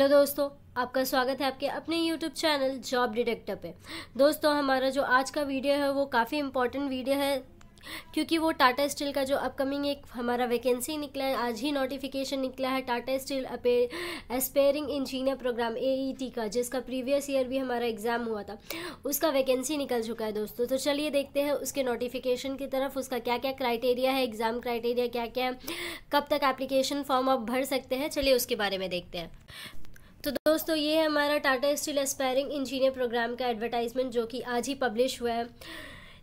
Hello तो दोस्तों आपका स्वागत है आपके अपने यूट्यूब चैनल जॉब डिटेक्टर पे दोस्तों हमारा जो आज का वीडियो है वो काफ़ी इम्पोर्टेंट वीडियो है क्योंकि वो टाटा स्टील का जो अपकमिंग एक हमारा वैकेंसी निकला है आज ही नोटिफिकेशन निकला है टाटा स्टील अपे एस्पेयरिंग इंजीनियर प्रोग्राम ए का जिसका प्रीवियस ईयर भी हमारा एग्ज़ाम हुआ था उसका वैकेंसी निकल चुका है दोस्तों तो चलिए देखते हैं उसके नोटिफिकेशन की तरफ उसका क्या क्या क्राइटेरिया है एग्ज़ाम क्राइटेरिया क्या क्या है कब तक एप्लीकेशन फॉर्म आप भर सकते हैं चलिए उसके बारे में देखते हैं तो दोस्तों ये है हमारा Tata Steel aspiring engineer programme का एडवर्टाइजमेंट जो कि आज ही पब्लिश हुआ है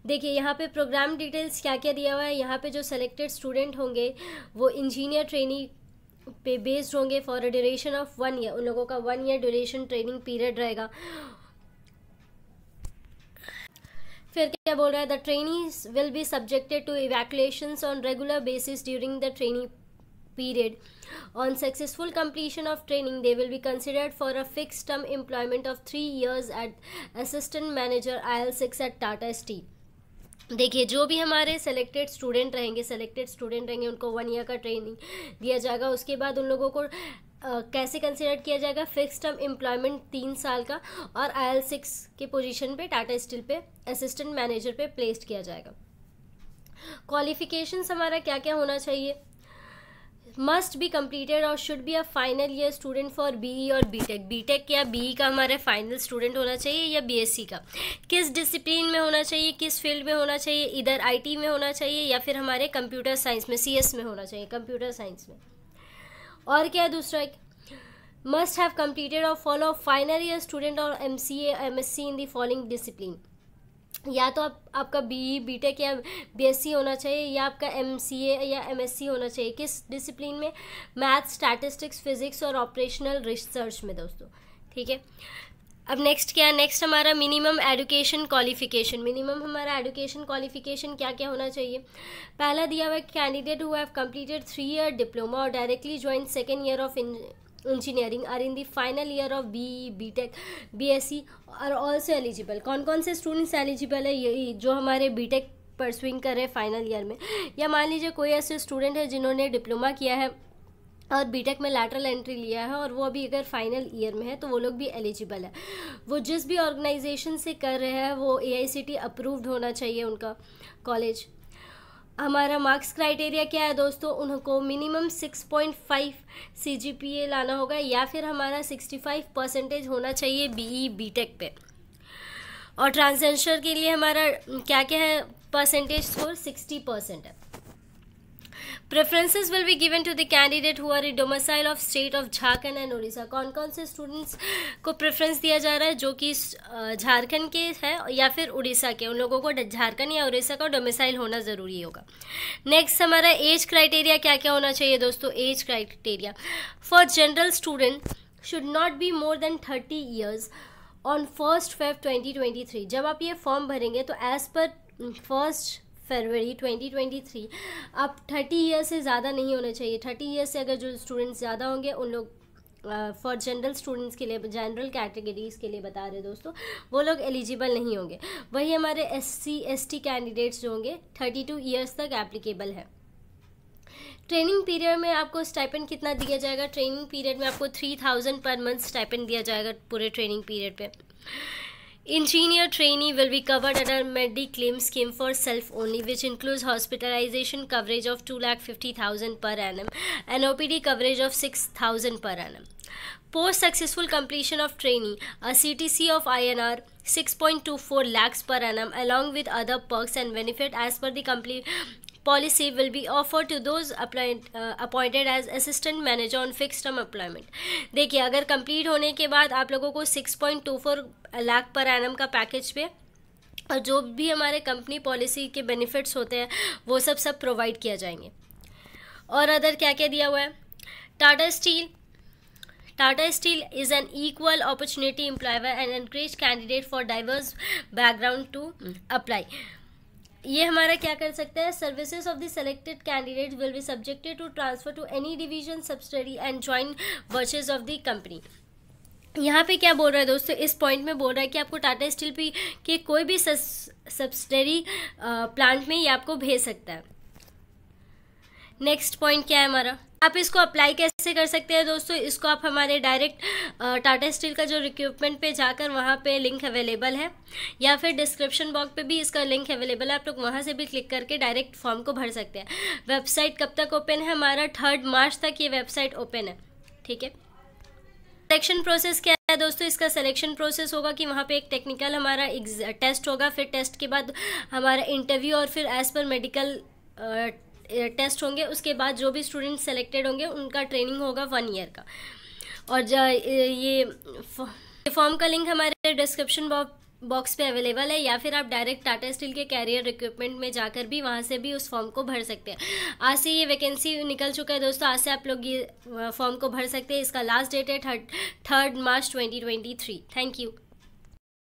देखिए यहाँ पे प्रोग्राम डिटेल्स क्या क्या दिया हुआ है यहाँ पे जो सेलेक्टेड स्टूडेंट होंगे वो इंजीनियर ट्रेनिंग पे बेस्ड होंगे for a duration of one year उन लोगों का one year duration training period रहेगा फिर क्या बोल रहा है the training will be subjected to evaluation on regular basis during the training period. On successful completion of training, they will be considered for a fixed term employment of 3 years at assistant manager IL6 at Tata Steel. देखिए जो भी हमारे selected student रहेंगे selected student रहेंगे उनको one year का training दिया जाएगा उसके बाद उन लोगों को आ, कैसे कंसिडर किया जाएगा फिक्स टर्म एम्प्लॉयमेंट तीन साल का और आई एल सिक्स के पोजीशन पे टाटा स्टील पे असिस्टेंट मैनेजर पे प्लेस्ड किया जाएगा क्वालिफिकेशंस हमारा क्या क्या होना चाहिए मस्ट बी कम्प्लीटेड और should be a final year student for B E और बी टेक बी टेक या बी ई e का हमारे फाइनल स्टूडेंट होना चाहिए या बी एस सी का किस डिसिप्लिन में होना चाहिए किस फील्ड में होना चाहिए इधर आई टी में होना चाहिए या फिर हमारे कंप्यूटर साइंस में सी एस में होना चाहिए कंप्यूटर साइंस में और क्या है दूसरा एक must have follow have final year student और M C M S C in the following discipline या तो आप आपका बी बी टेक या बीएससी होना चाहिए या आपका एमसीए या एमएससी होना चाहिए किस डिसिप्लिन में मैथ स्टैटिस्टिक्स फिजिक्स और ऑपरेशनल रिसर्च में दोस्तों ठीक है अब नेक्स्ट क्या है नेक्स्ट हमारा मिनिमम एडुकेशन क्वालिफिकेशन मिनिमम हमारा एडुकेशन क्वालिफिकेशन क्या क्या होना चाहिए पहला दिया हुआ candidate who have completed three year diploma और directly join second year of engineering or in the final year of B B Tech B S C are also eligible कौन कौन से स्टूडेंट्स एलिजिबल है यही जो हमारे बी टेक परसुइंग कर रहे हैं फाइनल ईयर में या मान लीजिए कोई ऐसे स्टूडेंट है जिन्होंने डिप्लोमा किया है और बीटेक में लैटरल एंट्री लिया है और वो अभी अगर फाइनल ईयर में है तो वो लोग भी एलिजिबल है वो जिस भी ऑर्गेनाइजेशन से कर रहे हैं वो ए अप्रूव्ड होना चाहिए उनका कॉलेज हमारा मार्क्स क्राइटेरिया क्या है दोस्तों उनको मिनिमम 6.5 पॉइंट लाना होगा या फिर हमारा 65 परसेंटेज होना चाहिए बीई बीटेक e, पे और ट्रांसजेंशर के लिए हमारा क्या क्या है परसेंटेज स्कोर 60 परसेंट है preferences will be given to the candidate who are domicile of state of Jharkhand and Orissa कौन कौन से स्टूडेंट्स को प्रेफरेंस दिया जा रहा है जो कि झारखंड के है या फिर उड़ीसा के उन लोगों को झारखंड या उड़ीसा का डोमिसाइल होना ज़रूरी होगा नेक्स्ट हमारा एज क्राइटेरिया क्या क्या होना चाहिए दोस्तों age criteria for general student should not be more than thirty years on first twenty twenty three जब आप ये फॉर्म भरेंगे तो एज़ पर फर्स्ट फरवरी 2023 अब 30 ईयर से ज़्यादा नहीं होना चाहिए 30 ईयर से अगर जो स्टूडेंट्स ज़्यादा होंगे उन लोग फॉर जनरल स्टूडेंट्स के लिए जनरल कैटेगरीज़ के लिए बता रहे हैं दोस्तों वो लोग एलिजिबल नहीं होंगे वही हमारे S C S T candidates जो होंगे थर्टी टू ईयर्स तक एप्लीकेबल है ट्रेनिंग पीरियड में आपको स्टाइपेंड कितना दिया जाएगा ट्रेनिंग पीरियड में आपको three thousand per month stipend दिया जाएगा पूरे ट्रेनिंग पीरियड पे Engineer trainee will be covered under Mediclaim scheme for self only, which includes hospitalization coverage of 2,50,000 per annum and OPD coverage of 6,000 per annum. Post successful completion of trainee, a CTC of INR 6.24 lakhs per annum along with other perks and benefit as per the complete policy will be offered to those applied, uh, appointed as assistant manager on fixed term employment देखिए अगर complete होने के बाद आप लोगों को 6.24 lakh per annum का package पे और जो भी हमारे कंपनी पॉलिसी के बेनिफिट्स होते हैं वो सब सब प्रोवाइड किया जाएंगे और अदर क्या क्या दिया हुआ है Tata Steel Tata Steel is an equal opportunity employer and encourage candidate for diverse background to apply ये हमारा क्या कर सकता है services of the selected candidate will be subjected to transfer to any division subsidiary and joint ventures of the company यहाँ पे क्या बोल रहा है दोस्तों इस पॉइंट में बोल रहा है कि आपको टाटा स्टील पी के कोई भी सब्सिडरी प्लांट में ये आपको भेज सकता है नेक्स्ट पॉइंट क्या है हमारा आप इसको अप्लाई कैसे कर सकते हैं दोस्तों इसको आप हमारे डायरेक्ट टाटा स्टील का जो रिक्रूटमेंट पे जाकर वहाँ पे लिंक अवेलेबल है या फिर डिस्क्रिप्शन बॉक्स पे भी इसका लिंक अवेलेबल है आप लोग वहाँ से भी क्लिक करके डायरेक्ट फॉर्म को भर सकते हैं वेबसाइट कब तक ओपन है हमारा थर्ड मार्च तक ये वेबसाइट ओपन है ठीक है सेलेक्शन प्रोसेस क्या है दोस्तों इसका सिलेक्शन प्रोसेस होगा कि वहाँ पे एक टेक्निकल हमारा टेस्ट होगा फिर टेस्ट के बाद हमारा इंटरव्यू और फिर एज़ पर मेडिकल टेस्ट होंगे उसके बाद जो भी स्टूडेंट सेलेक्टेड होंगे उनका ट्रेनिंग होगा वन ईयर का और ये फॉर्म का लिंक हमारे डिस्क्रिप्शन बॉक्स पे अवेलेबल है या फिर आप डायरेक्ट टाटा स्टील के कैरियर रिक्रूटमेंट में जाकर भी वहाँ से भी उस फॉर्म को भर सकते हैं आज से ये वैकेंसी निकल चुका है दोस्तों आज से आप लोग ये फॉर्म को भर सकते हैं इसका लास्ट डेट है third March twenty twenty three thank you